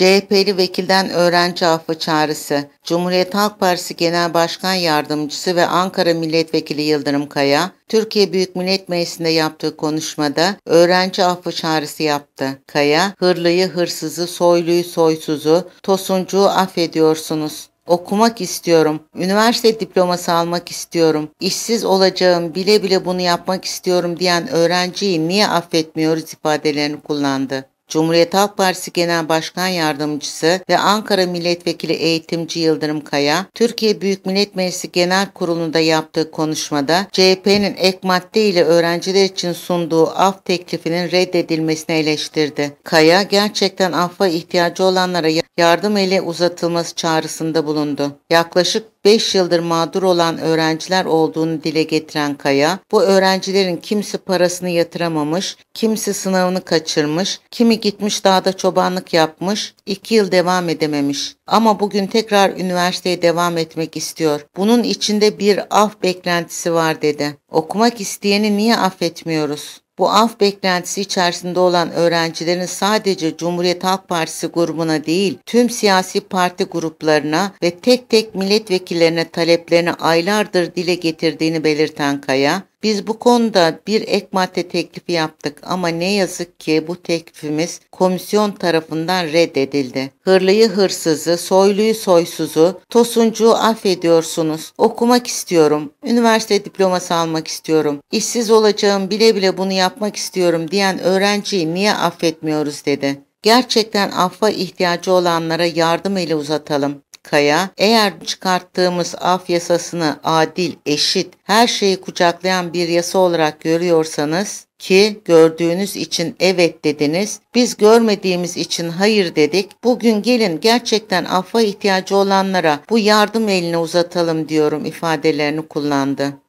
CHP'li vekilden öğrenci affı çağrısı. Cumhuriyet Halk Partisi Genel Başkan Yardımcısı ve Ankara Milletvekili Yıldırım Kaya, Türkiye Büyük Millet Meclisi'nde yaptığı konuşmada öğrenci affı çağrısı yaptı. Kaya, hırlıyı hırsızı, soyluyu soysuzu, tosuncuğu affediyorsunuz. Okumak istiyorum. Üniversite diploması almak istiyorum. işsiz olacağım, bile bile bunu yapmak istiyorum diyen öğrenciyi niye affetmiyoruz ifadelerini kullandı. Cumhuriyet Halk Partisi Genel Başkan Yardımcısı ve Ankara Milletvekili Eğitimci Yıldırım Kaya, Türkiye Büyük Millet Meclisi Genel Kurulu'nda yaptığı konuşmada CHP'nin ek madde ile öğrenciler için sunduğu af teklifinin reddedilmesini eleştirdi. Kaya, gerçekten affa ihtiyacı olanlara yardım eli uzatılması çağrısında bulundu. Yaklaşık 5 yıldır mağdur olan öğrenciler olduğunu dile getiren Kaya, bu öğrencilerin kimisi parasını yatıramamış, kimisi sınavını kaçırmış, kimi gitmiş dağda çobanlık yapmış, 2 yıl devam edememiş. Ama bugün tekrar üniversiteye devam etmek istiyor. Bunun içinde bir af beklentisi var dedi. Okumak isteyeni niye affetmiyoruz? Bu af beklentisi içerisinde olan öğrencilerin sadece Cumhuriyet Halk Partisi grubuna değil, tüm siyasi parti gruplarına ve tek tek milletvekillerine taleplerini aylardır dile getirdiğini belirten Kaya, biz bu konuda bir ek madde teklifi yaptık ama ne yazık ki bu teklifimiz komisyon tarafından reddedildi. Hırlıyı hırsızı, soyluyu soysuzu, tosuncuğu affediyorsunuz. Okumak istiyorum, üniversite diploması almak istiyorum, işsiz olacağım bile bile bunu yapmak istiyorum diyen öğrenciyi niye affetmiyoruz dedi. Gerçekten affa ihtiyacı olanlara yardım eli uzatalım. Kaya, eğer çıkarttığımız af yasasını adil, eşit, her şeyi kucaklayan bir yasa olarak görüyorsanız ki gördüğünüz için evet dediniz, biz görmediğimiz için hayır dedik. Bugün gelin gerçekten affa ihtiyacı olanlara bu yardım elini uzatalım diyorum ifadelerini kullandı.